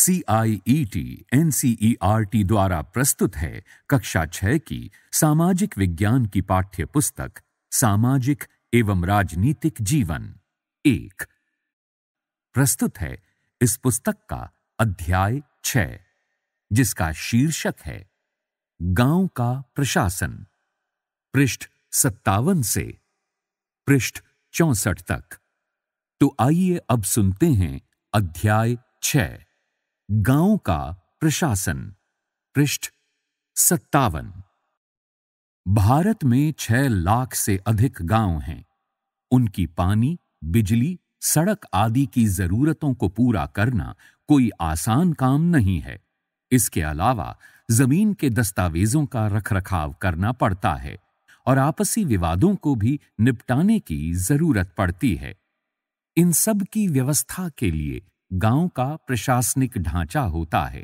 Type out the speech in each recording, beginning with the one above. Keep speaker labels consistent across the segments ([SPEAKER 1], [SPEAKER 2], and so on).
[SPEAKER 1] C I E T N C E R T द्वारा प्रस्तुत है कक्षा छह की सामाजिक विज्ञान की पाठ्य पुस्तक सामाजिक एवं राजनीतिक जीवन एक प्रस्तुत है इस पुस्तक का अध्याय छ जिसका शीर्षक है गांव का प्रशासन पृष्ठ सत्तावन से पृष्ठ चौसठ तक तो आइए अब सुनते हैं अध्याय छह गांव का प्रशासन पृष्ठ सत्तावन भारत में छह लाख से अधिक गांव हैं उनकी पानी बिजली सड़क आदि की जरूरतों को पूरा करना कोई आसान काम नहीं है इसके अलावा जमीन के दस्तावेजों का रखरखाव करना पड़ता है और आपसी विवादों को भी निपटाने की जरूरत पड़ती है इन सब की व्यवस्था के लिए गांव का प्रशासनिक ढांचा होता है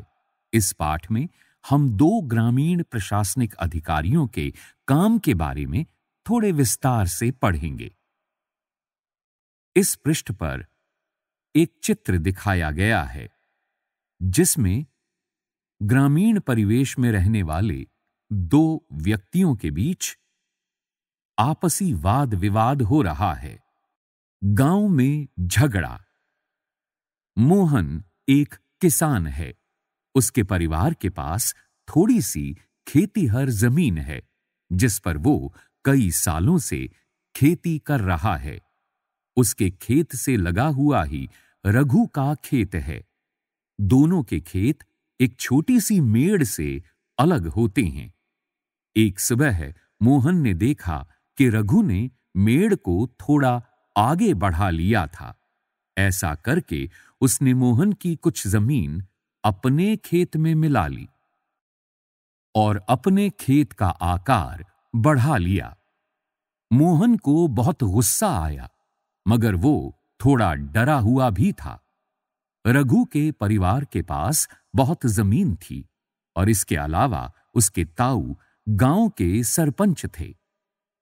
[SPEAKER 1] इस पाठ में हम दो ग्रामीण प्रशासनिक अधिकारियों के काम के बारे में थोड़े विस्तार से पढ़ेंगे इस पृष्ठ पर एक चित्र दिखाया गया है जिसमें ग्रामीण परिवेश में रहने वाले दो व्यक्तियों के बीच आपसी वाद विवाद हो रहा है गांव में झगड़ा मोहन एक किसान है उसके परिवार के पास थोड़ी सी खेती हर जमीन है जिस पर वो कई सालों से खेती कर रहा है उसके खेत से लगा हुआ ही रघु का खेत है दोनों के खेत एक छोटी सी मेड़ से अलग होते हैं एक सुबह मोहन ने देखा कि रघु ने मेड़ को थोड़ा आगे बढ़ा लिया था ऐसा करके उसने मोहन की कुछ जमीन अपने खेत में मिला ली और अपने खेत का आकार बढ़ा लिया मोहन को बहुत गुस्सा आया मगर वो थोड़ा डरा हुआ भी था रघु के परिवार के पास बहुत जमीन थी और इसके अलावा उसके ताऊ गांव के सरपंच थे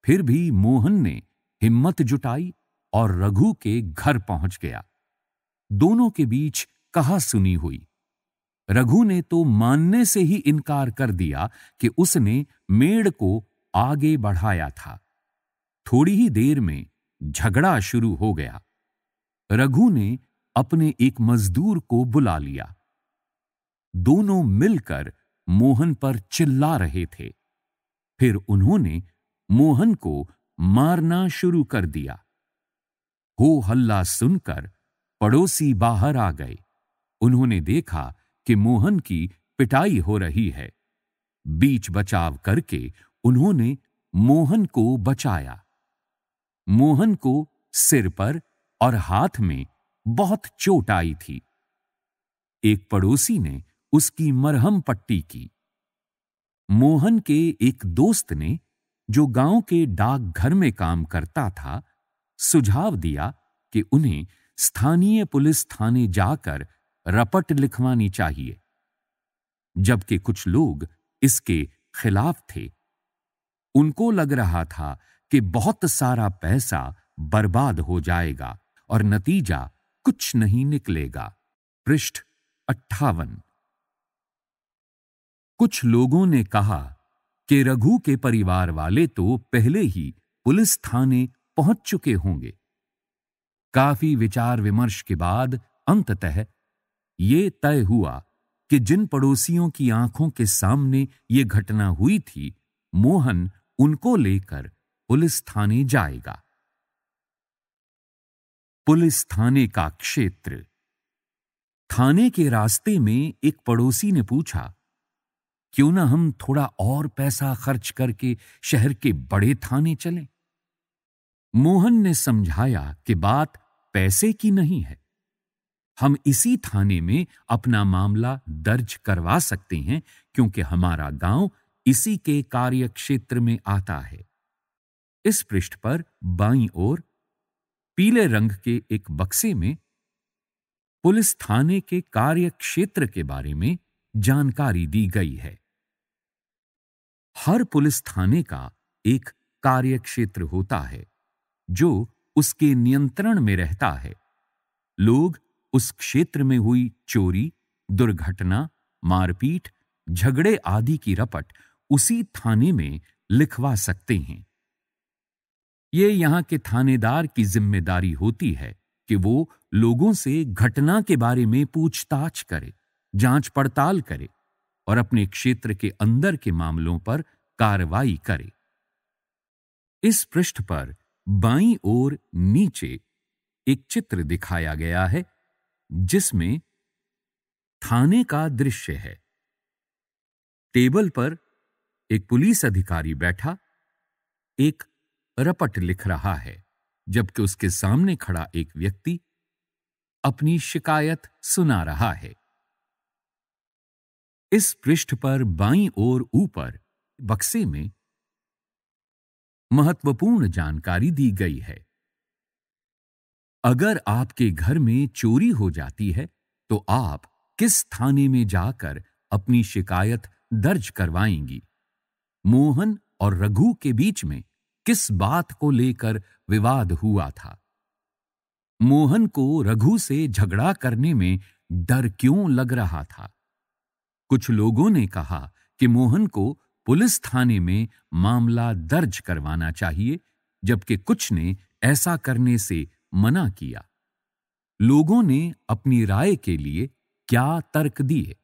[SPEAKER 1] फिर भी मोहन ने हिम्मत जुटाई और रघु के घर पहुंच गया दोनों के बीच कहा सुनी हुई रघु ने तो मानने से ही इनकार कर दिया कि उसने मेड़ को आगे बढ़ाया था थोड़ी ही देर में झगड़ा शुरू हो गया रघु ने अपने एक मजदूर को बुला लिया दोनों मिलकर मोहन पर चिल्ला रहे थे फिर उन्होंने मोहन को मारना शुरू कर दिया हो हल्ला सुनकर पड़ोसी बाहर आ गए उन्होंने देखा कि मोहन की पिटाई हो रही है बीच बचाव करके उन्होंने मोहन को बचाया मोहन को सिर पर और हाथ में बहुत चोट आई थी एक पड़ोसी ने उसकी मरहम पट्टी की मोहन के एक दोस्त ने जो गांव के डाकघर में काम करता था सुझाव दिया कि उन्हें स्थानीय पुलिस थाने जाकर रपट लिखवानी चाहिए जबकि कुछ लोग इसके खिलाफ थे उनको लग रहा था कि बहुत सारा पैसा बर्बाद हो जाएगा और नतीजा कुछ नहीं निकलेगा पृष्ठ अट्ठावन कुछ लोगों ने कहा कि रघु के परिवार वाले तो पहले ही पुलिस थाने पहुंच चुके होंगे काफी विचार विमर्श के बाद अंततः ये तय हुआ कि जिन पड़ोसियों की आंखों के सामने ये घटना हुई थी मोहन उनको लेकर पुलिस थाने जाएगा पुलिस थाने का क्षेत्र थाने के रास्ते में एक पड़ोसी ने पूछा क्यों ना हम थोड़ा और पैसा खर्च करके शहर के बड़े थाने चलें मोहन ने समझाया कि बात पैसे की नहीं है हम इसी थाने में अपना मामला दर्ज करवा सकते हैं क्योंकि हमारा गांव इसी के कार्यक्षेत्र में आता है इस पृष्ठ पर बाई ओर पीले रंग के एक बक्से में पुलिस थाने के कार्यक्षेत्र के बारे में जानकारी दी गई है हर पुलिस थाने का एक कार्यक्षेत्र होता है जो उसके नियंत्रण में रहता है लोग उस क्षेत्र में हुई चोरी दुर्घटना मारपीट झगड़े आदि की रपट उसी थाने में लिखवा सकते हैं ये यहां के थानेदार की जिम्मेदारी होती है कि वो लोगों से घटना के बारे में पूछताछ करे जांच पड़ताल करे और अपने क्षेत्र के अंदर के मामलों पर कार्रवाई करे इस पृष्ठ पर बाईं ओर नीचे एक चित्र दिखाया गया है जिसमें थाने का दृश्य है टेबल पर एक पुलिस अधिकारी बैठा एक रपट लिख रहा है जबकि उसके सामने खड़ा एक व्यक्ति अपनी शिकायत सुना रहा है इस पृष्ठ पर बाईं ओर ऊपर बक्से में महत्वपूर्ण जानकारी दी गई है अगर आपके घर में चोरी हो जाती है तो आप किस थाने में जाकर अपनी शिकायत दर्ज करवाएंगी मोहन और रघु के बीच में किस बात को लेकर विवाद हुआ था मोहन को रघु से झगड़ा करने में डर क्यों लग रहा था कुछ लोगों ने कहा कि मोहन को पुलिस थाने में मामला दर्ज करवाना चाहिए जबकि कुछ ने ऐसा करने से मना किया लोगों ने अपनी राय के लिए क्या तर्क दिए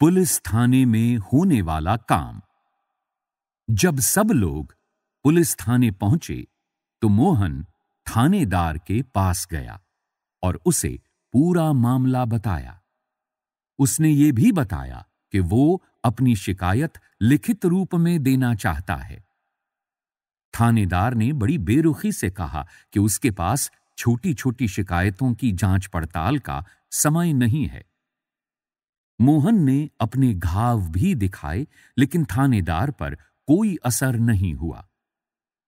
[SPEAKER 1] पुलिस थाने में होने वाला काम जब सब लोग पुलिस थाने पहुंचे तो मोहन थानेदार के पास गया और उसे पूरा मामला बताया उसने ये भी बताया कि वो अपनी शिकायत लिखित रूप में देना चाहता है थानेदार ने बड़ी बेरुखी से कहा कि उसके पास छोटी छोटी शिकायतों की जांच पड़ताल का समय नहीं है मोहन ने अपने घाव भी दिखाए लेकिन थानेदार पर कोई असर नहीं हुआ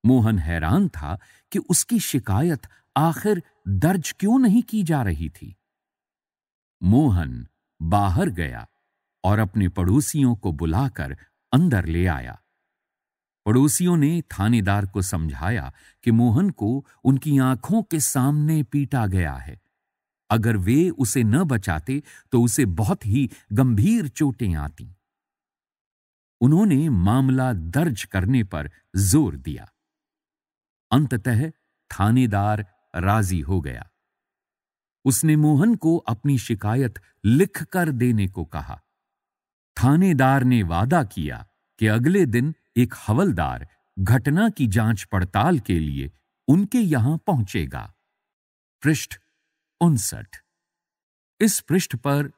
[SPEAKER 1] मोहन हैरान था कि उसकी शिकायत आखिर दर्ज क्यों नहीं की जा रही थी मोहन बाहर गया और अपने पड़ोसियों को बुलाकर अंदर ले आया पड़ोसियों ने थानेदार को समझाया कि मोहन को उनकी आंखों के सामने पीटा गया है अगर वे उसे न बचाते तो उसे बहुत ही गंभीर चोटें आती उन्होंने मामला दर्ज करने पर जोर दिया अंततः थानेदार राजी हो गया उसने मोहन को अपनी शिकायत लिखकर देने को कहा थानेदार ने वादा किया कि अगले दिन एक हवलदार घटना की जांच पड़ताल के लिए उनके यहां पहुंचेगा पृष्ठ उनसठ इस पृष्ठ पर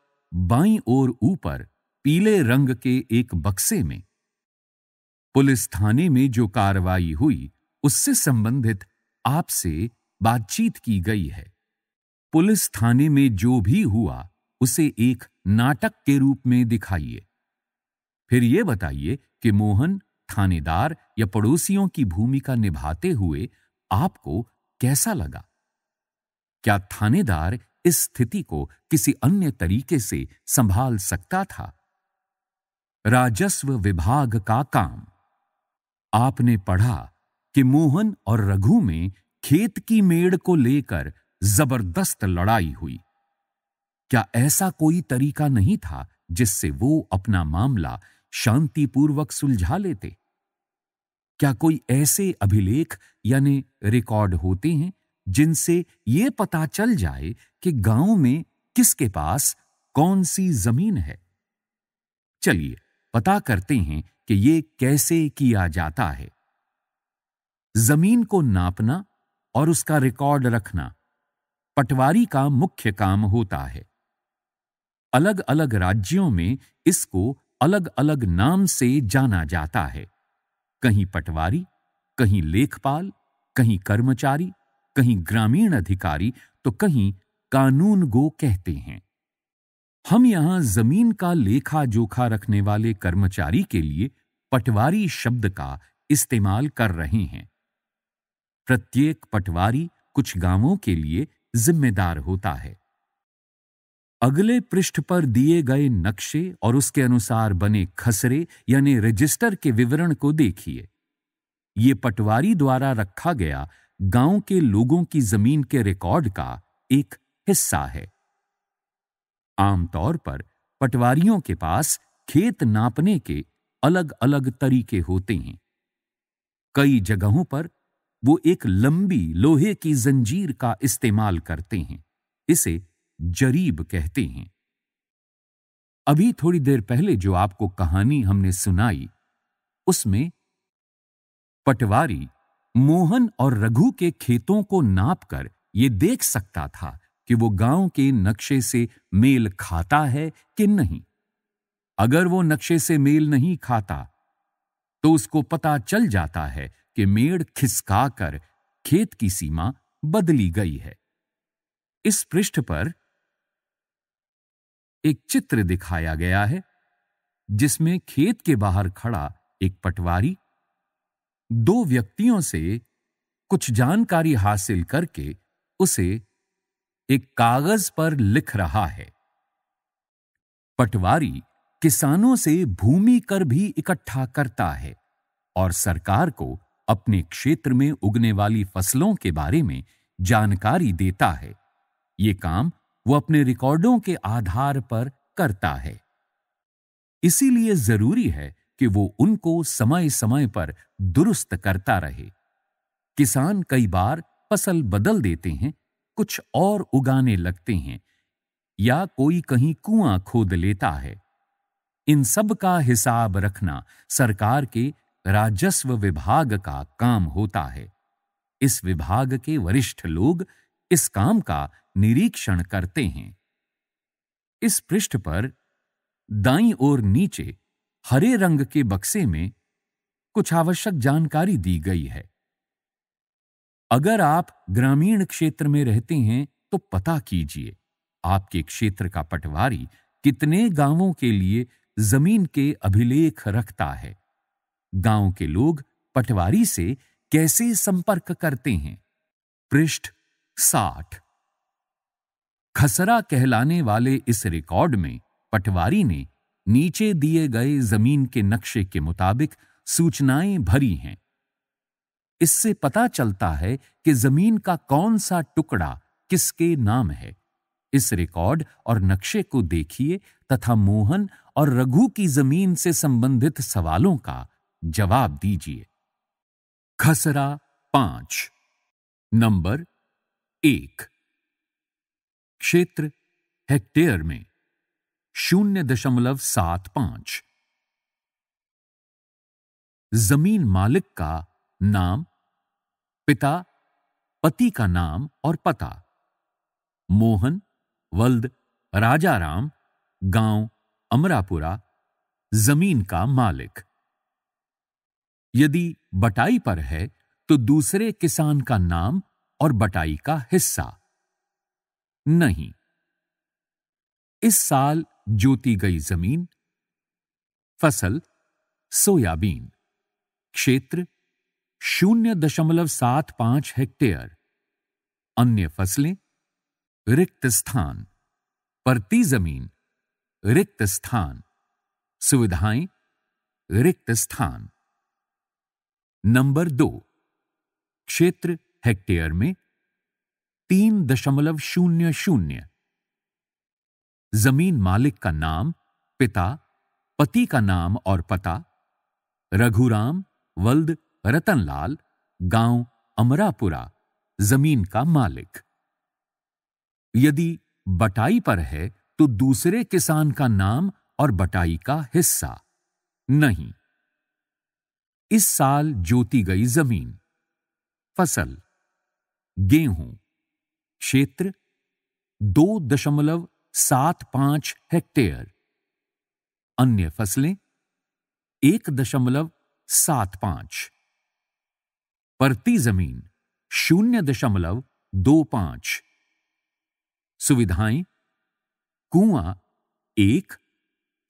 [SPEAKER 1] बाई और ऊपर पीले रंग के एक बक्से में पुलिस थाने में जो कार्रवाई हुई उससे संबंधित आपसे बातचीत की गई है पुलिस थाने में जो भी हुआ उसे एक नाटक के रूप में दिखाइए फिर ये बताइए कि मोहन थानेदार या पड़ोसियों की भूमिका निभाते हुए आपको कैसा लगा क्या थानेदार इस स्थिति को किसी अन्य तरीके से संभाल सकता था राजस्व विभाग का काम आपने पढ़ा कि मोहन और रघु में खेत की मेड़ को लेकर जबरदस्त लड़ाई हुई क्या ऐसा कोई तरीका नहीं था जिससे वो अपना मामला शांतिपूर्वक सुलझा लेते क्या कोई ऐसे अभिलेख यानी रिकॉर्ड होते हैं जिनसे ये पता चल जाए कि गांव में किसके पास कौन सी जमीन है चलिए पता करते हैं कि ये कैसे किया जाता है जमीन को नापना और उसका रिकॉर्ड रखना पटवारी का मुख्य काम होता है अलग अलग राज्यों में इसको अलग अलग नाम से जाना जाता है कहीं पटवारी कहीं लेखपाल कहीं कर्मचारी कहीं ग्रामीण अधिकारी तो कहीं कानून गो कहते हैं हम यहां जमीन का लेखा जोखा रखने वाले कर्मचारी के लिए पटवारी शब्द का इस्तेमाल कर रहे हैं प्रत्येक पटवारी कुछ गांवों के लिए जिम्मेदार होता है अगले पृष्ठ पर दिए गए नक्शे और उसके अनुसार बने खसरे यानी रजिस्टर के विवरण को देखिए ये पटवारी द्वारा रखा गया गांव के लोगों की जमीन के रिकॉर्ड का एक हिस्सा है आमतौर पर पटवारियों के पास खेत नापने के अलग अलग तरीके होते हैं कई जगहों पर वो एक लंबी लोहे की जंजीर का इस्तेमाल करते हैं इसे जरीब कहते हैं अभी थोड़ी देर पहले जो आपको कहानी हमने सुनाई उसमें पटवारी मोहन और रघु के खेतों को नापकर ये देख सकता था कि वो गांव के नक्शे से मेल खाता है कि नहीं अगर वो नक्शे से मेल नहीं खाता तो उसको पता चल जाता है कि मेड़ खिसकाकर खेत की सीमा बदली गई है इस पृष्ठ पर एक चित्र दिखाया गया है जिसमें खेत के बाहर खड़ा एक पटवारी दो व्यक्तियों से कुछ जानकारी हासिल करके उसे एक कागज पर लिख रहा है पटवारी किसानों से भूमि कर भी इकट्ठा करता है और सरकार को अपने क्षेत्र में उगने वाली फसलों के बारे में जानकारी देता है ये काम वो अपने रिकॉर्डों के आधार पर करता है इसीलिए जरूरी है कि वो उनको समय समय पर दुरुस्त करता रहे किसान कई बार फसल बदल देते हैं कुछ और उगाने लगते हैं या कोई कहीं कुआं खोद लेता है इन सब का हिसाब रखना सरकार के राजस्व विभाग का काम होता है इस विभाग के वरिष्ठ लोग इस काम का निरीक्षण करते हैं इस पृष्ठ पर दाई और नीचे हरे रंग के बक्से में कुछ आवश्यक जानकारी दी गई है अगर आप ग्रामीण क्षेत्र में रहते हैं तो पता कीजिए आपके क्षेत्र का पटवारी कितने गांवों के लिए जमीन के अभिलेख रखता है गांव के लोग पटवारी से कैसे संपर्क करते हैं पृष्ठ साठ खसरा कहलाने वाले इस रिकॉर्ड में पटवारी ने नीचे दिए गए जमीन के नक्शे के मुताबिक सूचनाएं भरी हैं इससे पता चलता है कि जमीन का कौन सा टुकड़ा किसके नाम है इस रिकॉर्ड और नक्शे को देखिए तथा मोहन और रघु की जमीन से संबंधित सवालों का जवाब दीजिए खसरा पांच नंबर एक क्षेत्र हेक्टेयर में शून्य दशमलव सात पांच जमीन मालिक का नाम पिता पति का नाम और पता मोहन वल्द राजाराम गांव अमरापुरा जमीन का मालिक यदि बटाई पर है तो दूसरे किसान का नाम और बटाई का हिस्सा नहीं इस साल जोती गई जमीन फसल सोयाबीन क्षेत्र शून्य दशमलव सात पांच हेक्टेयर अन्य फसलें रिक्त स्थान परती जमीन रिक्त स्थान सुविधाएं रिक्त स्थान नंबर दो क्षेत्र हेक्टेयर में तीन दशमलव शून्य शून्य जमीन मालिक का नाम पिता पति का नाम और पता रघुराम वल्द रतनलाल गांव अमरापुरा जमीन का मालिक यदि बटाई पर है तो दूसरे किसान का नाम और बटाई का हिस्सा नहीं इस साल जोती गई जमीन फसल गेहूं क्षेत्र दो दशमलव सात पांच हेक्टेयर अन्य फसलें एक दशमलव सात पांच परती जमीन शून्य दशमलव दो पांच सुविधाएं कुआ एक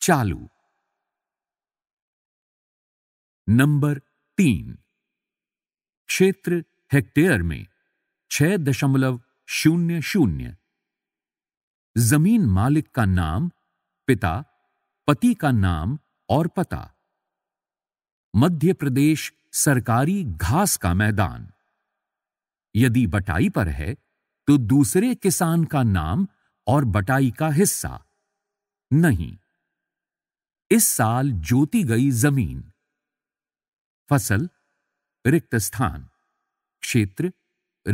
[SPEAKER 1] चालू नंबर तीन क्षेत्र हेक्टेयर में छह दशमलव शून्य शून्य जमीन मालिक का नाम पिता पति का नाम और पता मध्य प्रदेश सरकारी घास का मैदान यदि बटाई पर है तो दूसरे किसान का नाम और बटाई का हिस्सा नहीं इस साल जोती गई जमीन फसल रिक्त स्थान क्षेत्र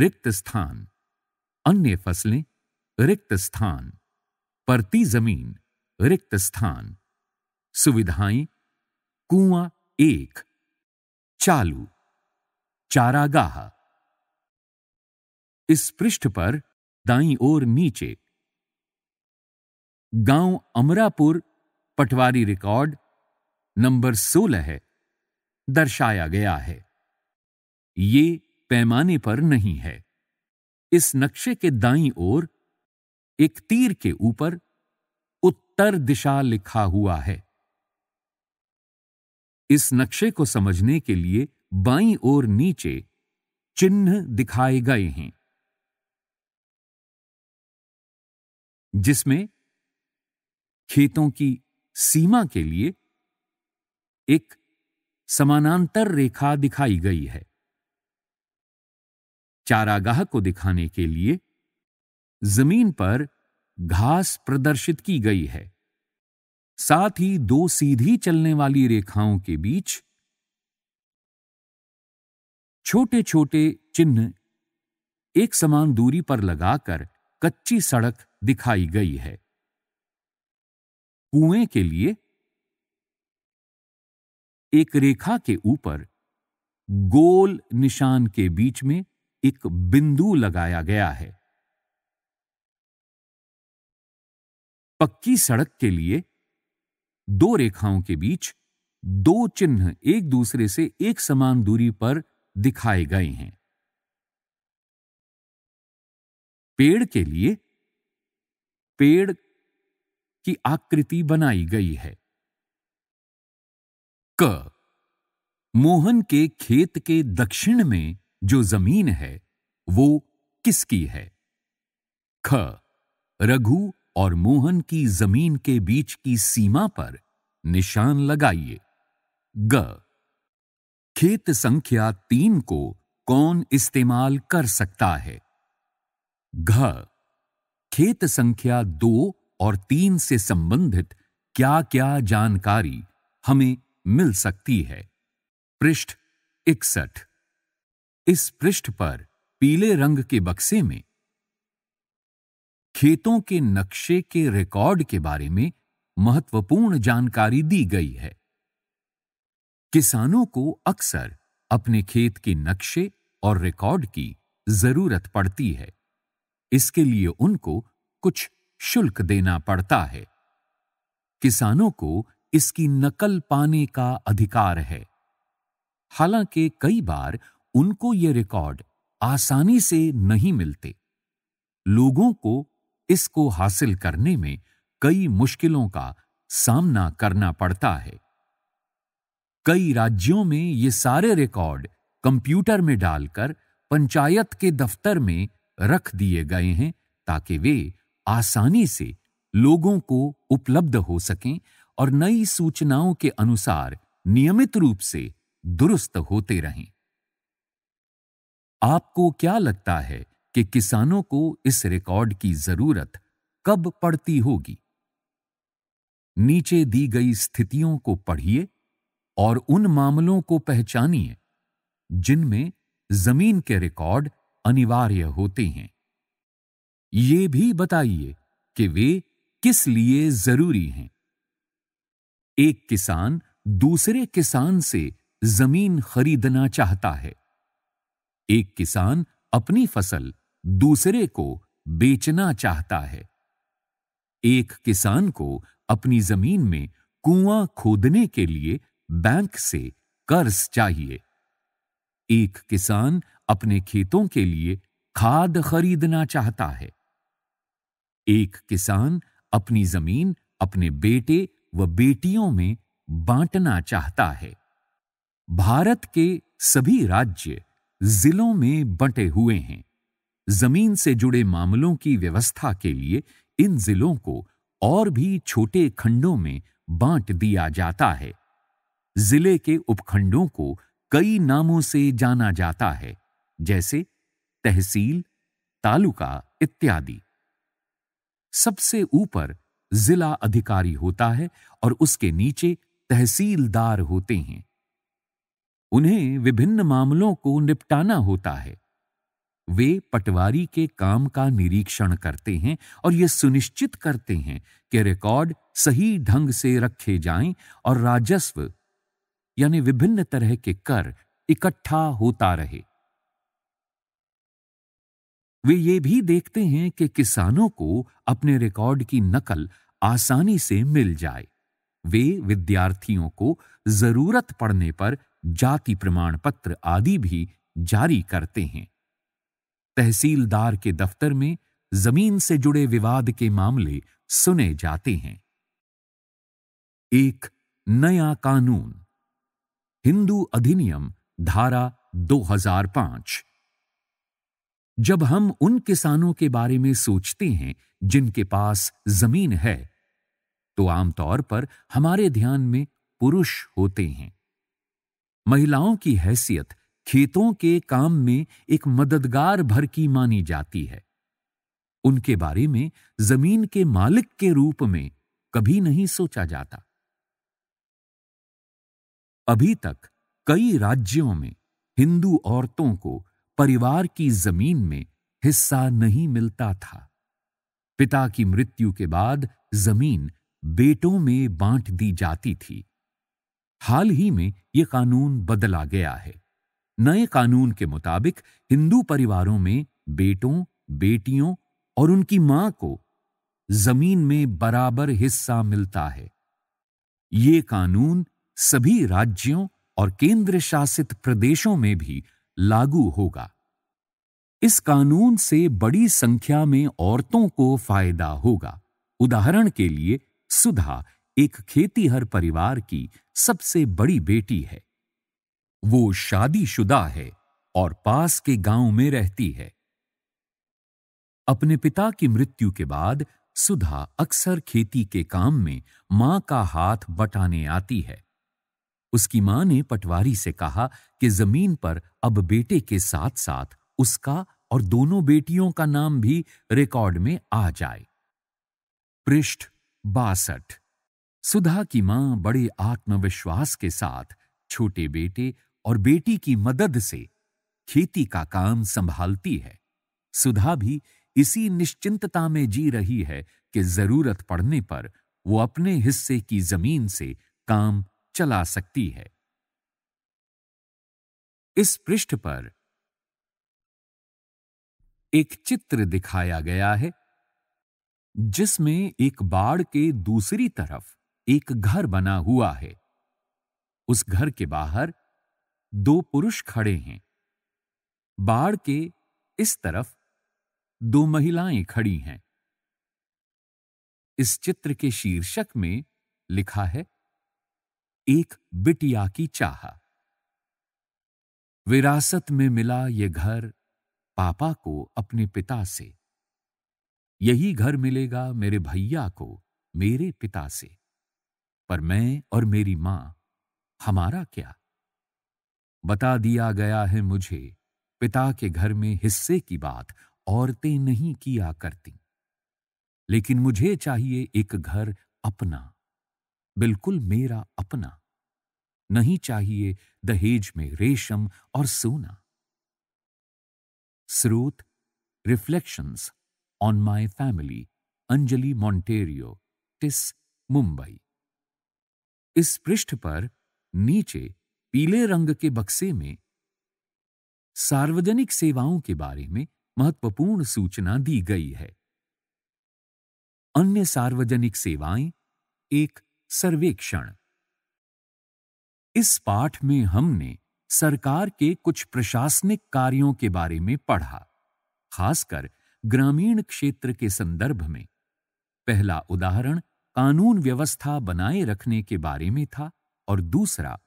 [SPEAKER 1] रिक्त स्थान अन्य फसलें रिक्त स्थान परती जमीन रिक्त स्थान सुविधाएं कुआ एक चालू चारागाह इस पृष्ठ पर दाई ओर नीचे गांव अमरापुर पटवारी रिकॉर्ड नंबर 16 है दर्शाया गया है ये पैमाने पर नहीं है इस नक्शे के दाईं ओर एक तीर के ऊपर उत्तर दिशा लिखा हुआ है इस नक्शे को समझने के लिए बाईं ओर नीचे चिन्ह दिखाए गए हैं जिसमें खेतों की सीमा के लिए एक समानांतर रेखा दिखाई गई है चारागाह को दिखाने के लिए जमीन पर घास प्रदर्शित की गई है साथ ही दो सीधी चलने वाली रेखाओं के बीच छोटे छोटे चिन्ह एक समान दूरी पर लगाकर कच्ची सड़क दिखाई गई है कुएं के लिए एक रेखा के ऊपर गोल निशान के बीच में एक बिंदु लगाया गया है पक्की सड़क के लिए दो रेखाओं के बीच दो चिन्ह एक दूसरे से एक समान दूरी पर दिखाए गए हैं पेड़ के लिए पेड़ की आकृति बनाई गई है क मोहन के खेत के दक्षिण में जो जमीन है वो किसकी है ख रघु और मोहन की जमीन के बीच की सीमा पर निशान लगाइए ग खेत संख्या तीन को कौन इस्तेमाल कर सकता है घ खेत संख्या दो और तीन से संबंधित क्या क्या जानकारी हमें मिल सकती है पृष्ठ इकसठ इस पृष्ठ पर पीले रंग के बक्से में खेतों के नक्शे के रिकॉर्ड के बारे में महत्वपूर्ण जानकारी दी गई है किसानों को अक्सर अपने खेत के नक्शे और रिकॉर्ड की जरूरत पड़ती है इसके लिए उनको कुछ शुल्क देना पड़ता है किसानों को इसकी नकल पाने का अधिकार है हालांकि कई बार उनको ये रिकॉर्ड आसानी से नहीं मिलते लोगों को इसको हासिल करने में कई मुश्किलों का सामना करना पड़ता है कई राज्यों में ये सारे रिकॉर्ड कंप्यूटर में डालकर पंचायत के दफ्तर में रख दिए गए हैं ताकि वे आसानी से लोगों को उपलब्ध हो सकें और नई सूचनाओं के अनुसार नियमित रूप से दुरुस्त होते रहें आपको क्या लगता है कि किसानों को इस रिकॉर्ड की जरूरत कब पड़ती होगी नीचे दी गई स्थितियों को पढ़िए और उन मामलों को पहचानिए जिनमें जमीन के रिकॉर्ड अनिवार्य होते हैं ये भी बताइए कि वे किस लिए जरूरी हैं एक किसान दूसरे किसान से जमीन खरीदना चाहता है एक किसान अपनी फसल दूसरे को बेचना चाहता है एक किसान को अपनी जमीन में कुआं खोदने के लिए बैंक से कर्ज चाहिए एक किसान अपने खेतों के लिए खाद खरीदना चाहता है एक किसान अपनी जमीन अपने बेटे व बेटियों में बांटना चाहता है भारत के सभी राज्य जिलों में बंटे हुए हैं जमीन से जुड़े मामलों की व्यवस्था के लिए इन जिलों को और भी छोटे खंडों में बांट दिया जाता है जिले के उपखंडों को कई नामों से जाना जाता है जैसे तहसील तालुका इत्यादि सबसे ऊपर जिला अधिकारी होता है और उसके नीचे तहसीलदार होते हैं उन्हें विभिन्न मामलों को निपटाना होता है वे पटवारी के काम का निरीक्षण करते हैं और ये सुनिश्चित करते हैं कि रिकॉर्ड सही ढंग से रखे जाएं और राजस्व यानी विभिन्न तरह के कर इकट्ठा होता रहे वे ये भी देखते हैं कि किसानों को अपने रिकॉर्ड की नकल आसानी से मिल जाए वे विद्यार्थियों को जरूरत पड़ने पर जाति प्रमाण पत्र आदि भी जारी करते हैं तहसीलदार के दफ्तर में जमीन से जुड़े विवाद के मामले सुने जाते हैं एक नया कानून हिंदू अधिनियम धारा 2005 जब हम उन किसानों के बारे में सोचते हैं जिनके पास जमीन है तो आमतौर पर हमारे ध्यान में पुरुष होते हैं महिलाओं की हैसियत खेतों के काम में एक मददगार भर की मानी जाती है उनके बारे में जमीन के मालिक के रूप में कभी नहीं सोचा जाता अभी तक कई राज्यों में हिंदू औरतों को परिवार की जमीन में हिस्सा नहीं मिलता था पिता की मृत्यु के बाद जमीन बेटों में बांट दी जाती थी हाल ही में ये कानून बदला गया है नए कानून के मुताबिक हिंदू परिवारों में बेटों बेटियों और उनकी मां को जमीन में बराबर हिस्सा मिलता है ये कानून सभी राज्यों और केंद्र शासित प्रदेशों में भी लागू होगा इस कानून से बड़ी संख्या में औरतों को फायदा होगा उदाहरण के लिए सुधा एक खेतीहर परिवार की सबसे बड़ी बेटी है वो शादीशुदा है और पास के गांव में रहती है अपने पिता की मृत्यु के बाद सुधा अक्सर खेती के काम में मां का हाथ बटाने आती है उसकी मां ने पटवारी से कहा कि जमीन पर अब बेटे के साथ साथ उसका और दोनों बेटियों का नाम भी रिकॉर्ड में आ जाए पृष्ठ बासठ सुधा की मां बड़े आत्मविश्वास के साथ छोटे बेटे और बेटी की मदद से खेती का काम संभालती है सुधा भी इसी निश्चिंतता में जी रही है कि जरूरत पड़ने पर वो अपने हिस्से की जमीन से काम चला सकती है इस पृष्ठ पर एक चित्र दिखाया गया है जिसमें एक बाड़ के दूसरी तरफ एक घर बना हुआ है उस घर के बाहर दो पुरुष खड़े हैं बाढ़ के इस तरफ दो महिलाएं खड़ी हैं इस चित्र के शीर्षक में लिखा है एक बिटिया की चाह विरासत में मिला ये घर पापा को अपने पिता से यही घर मिलेगा मेरे भैया को मेरे पिता से पर मैं और मेरी मां हमारा क्या बता दिया गया है मुझे पिता के घर में हिस्से की बात औरतें नहीं किया करती लेकिन मुझे चाहिए एक घर अपना बिल्कुल मेरा अपना नहीं चाहिए दहेज में रेशम और सोना स्रोत reflections on my family Anjali Monteiro TISS Mumbai इस पृष्ठ पर नीचे पीले रंग के बक्से में सार्वजनिक सेवाओं के बारे में महत्वपूर्ण सूचना दी गई है अन्य सार्वजनिक सेवाएं एक सर्वेक्षण इस पाठ में हमने सरकार के कुछ प्रशासनिक कार्यों के बारे में पढ़ा खासकर ग्रामीण क्षेत्र के संदर्भ में पहला उदाहरण कानून व्यवस्था बनाए रखने के बारे में था और दूसरा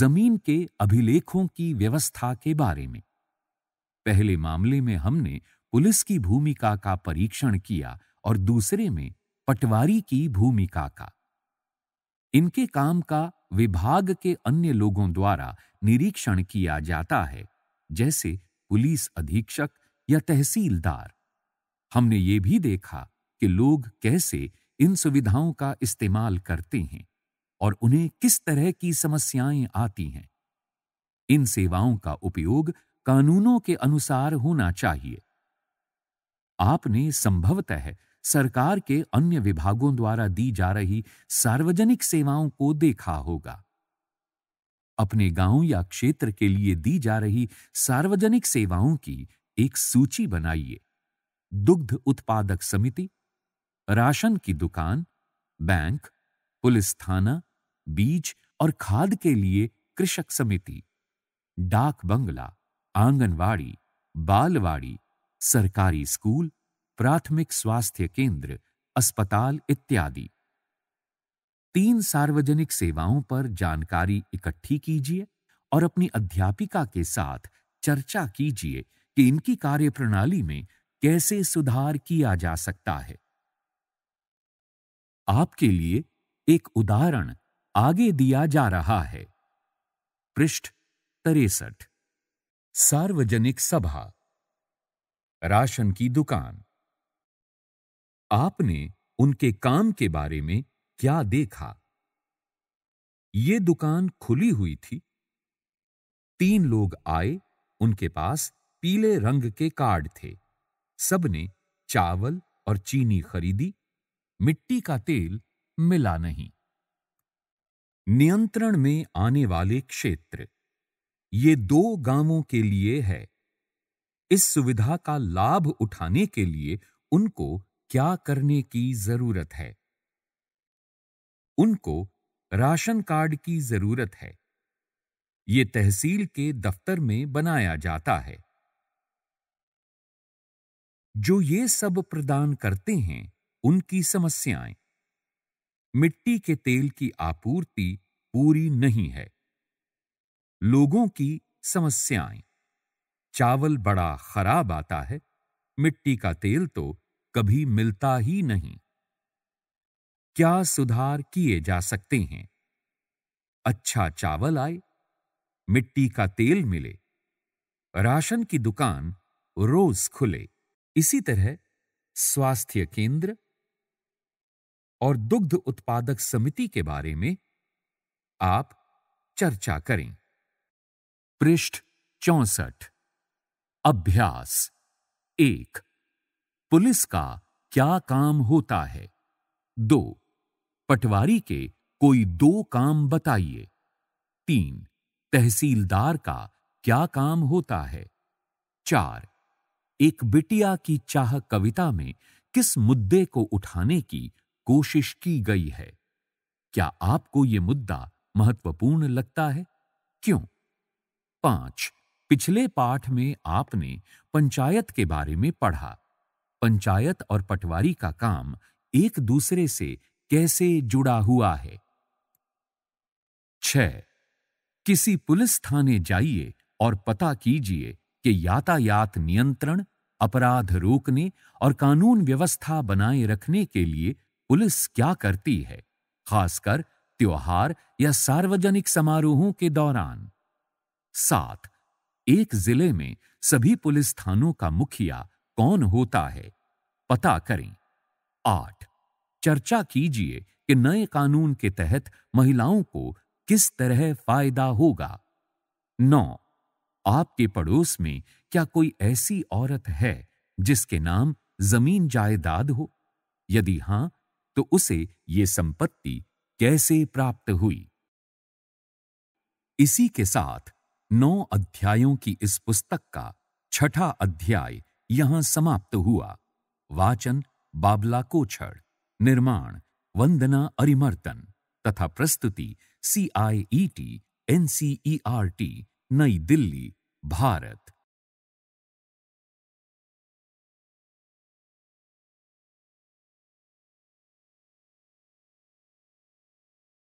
[SPEAKER 1] जमीन के अभिलेखों की व्यवस्था के बारे में पहले मामले में हमने पुलिस की भूमिका का परीक्षण किया और दूसरे में पटवारी की भूमिका का इनके काम का विभाग के अन्य लोगों द्वारा निरीक्षण किया जाता है जैसे पुलिस अधीक्षक या तहसीलदार हमने ये भी देखा कि लोग कैसे इन सुविधाओं का इस्तेमाल करते हैं और उन्हें किस तरह की समस्याएं आती हैं इन सेवाओं का उपयोग कानूनों के अनुसार होना चाहिए आपने संभवतः सरकार के अन्य विभागों द्वारा दी जा रही सार्वजनिक सेवाओं को देखा होगा अपने गांव या क्षेत्र के लिए दी जा रही सार्वजनिक सेवाओं की एक सूची बनाइए दुग्ध उत्पादक समिति राशन की दुकान बैंक पुलिस थाना बीज और खाद के लिए कृषक समिति डाक बंगला आंगनवाड़ी बालवाड़ी सरकारी स्कूल प्राथमिक स्वास्थ्य केंद्र अस्पताल इत्यादि तीन सार्वजनिक सेवाओं पर जानकारी इकट्ठी कीजिए और अपनी अध्यापिका के साथ चर्चा कीजिए कि इनकी कार्यप्रणाली में कैसे सुधार किया जा सकता है आपके लिए एक उदाहरण आगे दिया जा रहा है पृष्ठ तिरसठ सार्वजनिक सभा राशन की दुकान आपने उनके काम के बारे में क्या देखा ये दुकान खुली हुई थी तीन लोग आए उनके पास पीले रंग के कार्ड थे सबने चावल और चीनी खरीदी मिट्टी का तेल मिला नहीं नियंत्रण में आने वाले क्षेत्र ये दो गांवों के लिए है इस सुविधा का लाभ उठाने के लिए उनको क्या करने की जरूरत है उनको राशन कार्ड की जरूरत है ये तहसील के दफ्तर में बनाया जाता है जो ये सब प्रदान करते हैं उनकी समस्याएं मिट्टी के तेल की आपूर्ति पूरी नहीं है लोगों की समस्याएं चावल बड़ा खराब आता है मिट्टी का तेल तो कभी मिलता ही नहीं क्या सुधार किए जा सकते हैं अच्छा चावल आए मिट्टी का तेल मिले राशन की दुकान रोज खुले इसी तरह स्वास्थ्य केंद्र और दुग्ध उत्पादक समिति के बारे में आप चर्चा करें पृष्ठ चौसठ अभ्यास एक पुलिस का क्या काम होता है दो पटवारी के कोई दो काम बताइए तीन तहसीलदार का क्या काम होता है चार एक बिटिया की चाह कविता में किस मुद्दे को उठाने की कोशिश की गई है क्या आपको यह मुद्दा महत्वपूर्ण लगता है क्यों पांच पिछले पाठ में आपने पंचायत के बारे में पढ़ा पंचायत और पटवारी का काम एक दूसरे से कैसे जुड़ा हुआ है छ किसी पुलिस थाने जाइए और पता कीजिए कि यातायात नियंत्रण अपराध रोकने और कानून व्यवस्था बनाए रखने के लिए पुलिस क्या करती है खासकर त्योहार या सार्वजनिक समारोहों के दौरान सात एक जिले में सभी पुलिस थानों का मुखिया कौन होता है पता करें आठ चर्चा कीजिए कि नए कानून के तहत महिलाओं को किस तरह फायदा होगा नौ आपके पड़ोस में क्या कोई ऐसी औरत है जिसके नाम जमीन जायदाद हो यदि हां तो उसे ये संपत्ति कैसे प्राप्त हुई इसी के साथ नौ अध्यायों की इस पुस्तक का छठा अध्याय यहां समाप्त हुआ वाचन बाबला कोछड़ निर्माण वंदना अरिमर्तन तथा प्रस्तुति C I E T N C E R T नई दिल्ली भारत